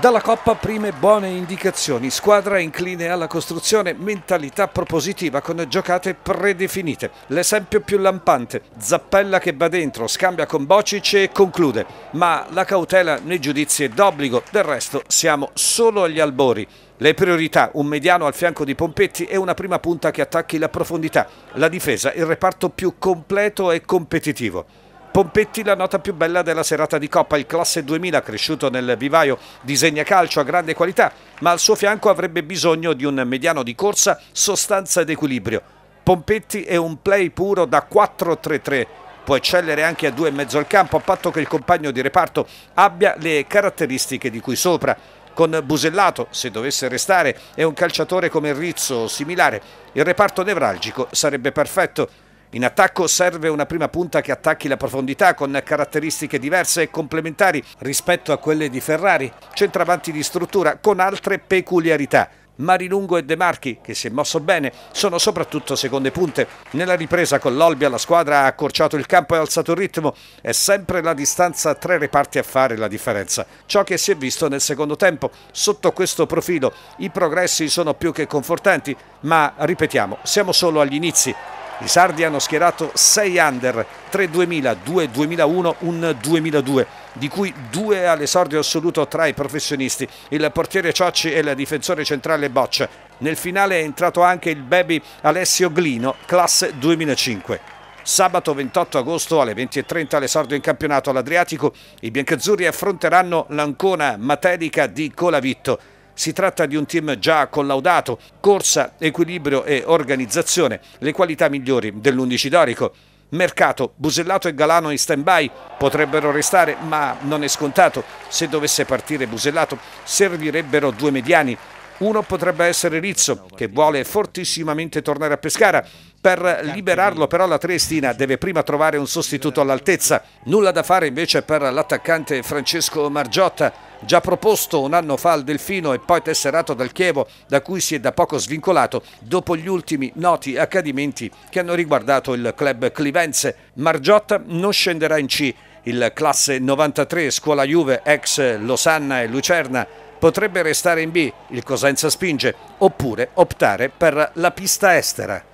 Dalla Coppa prime buone indicazioni, squadra incline alla costruzione, mentalità propositiva con giocate predefinite. L'esempio più lampante, Zappella che va dentro, scambia con Bocic e conclude, ma la cautela nei giudizi è d'obbligo, del resto siamo solo agli albori. Le priorità, un mediano al fianco di Pompetti e una prima punta che attacchi la profondità. La difesa, il reparto più completo e competitivo. Pompetti la nota più bella della serata di Coppa, il classe 2000 cresciuto nel vivaio disegna calcio a grande qualità, ma al suo fianco avrebbe bisogno di un mediano di corsa, sostanza ed equilibrio. Pompetti è un play puro da 4-3-3 può eccellere anche a due e mezzo al campo a patto che il compagno di reparto abbia le caratteristiche di cui sopra. Con Busellato, se dovesse restare, e un calciatore come Rizzo o similare, il reparto nevralgico sarebbe perfetto. In attacco serve una prima punta che attacchi la profondità con caratteristiche diverse e complementari rispetto a quelle di Ferrari, centravanti di struttura con altre peculiarità. Marilungo e De Marchi, che si è mosso bene, sono soprattutto seconde punte. Nella ripresa con l'Olbia la squadra ha accorciato il campo e alzato il ritmo. È sempre la distanza tra i reparti a fare la differenza. Ciò che si è visto nel secondo tempo. Sotto questo profilo i progressi sono più che confortanti, ma ripetiamo, siamo solo agli inizi. I sardi hanno schierato 6 under, 3 2000, 2 2001, 1 2002 di cui 2 all'esordio assoluto tra i professionisti, il portiere Ciocci e il difensore centrale Boccia. Nel finale è entrato anche il baby Alessio Glino, classe 2005. Sabato 28 agosto alle 20.30 all'esordio in campionato all'Adriatico, i biancazzurri affronteranno l'Ancona Materica di Colavitto. Si tratta di un team già collaudato, corsa, equilibrio e organizzazione, le qualità migliori dell'11 dorico. Mercato, Busellato e Galano in stand-by potrebbero restare, ma non è scontato. Se dovesse partire Busellato, servirebbero due mediani. Uno potrebbe essere Rizzo, che vuole fortissimamente tornare a Pescara. Per liberarlo però la Triestina deve prima trovare un sostituto all'altezza. Nulla da fare invece per l'attaccante Francesco Margiotta, già proposto un anno fa al Delfino e poi tesserato dal Chievo, da cui si è da poco svincolato dopo gli ultimi noti accadimenti che hanno riguardato il club clivense. Margiotta non scenderà in C. Il classe 93 Scuola Juve ex Losanna e Lucerna potrebbe restare in B, il Cosenza spinge, oppure optare per la pista estera.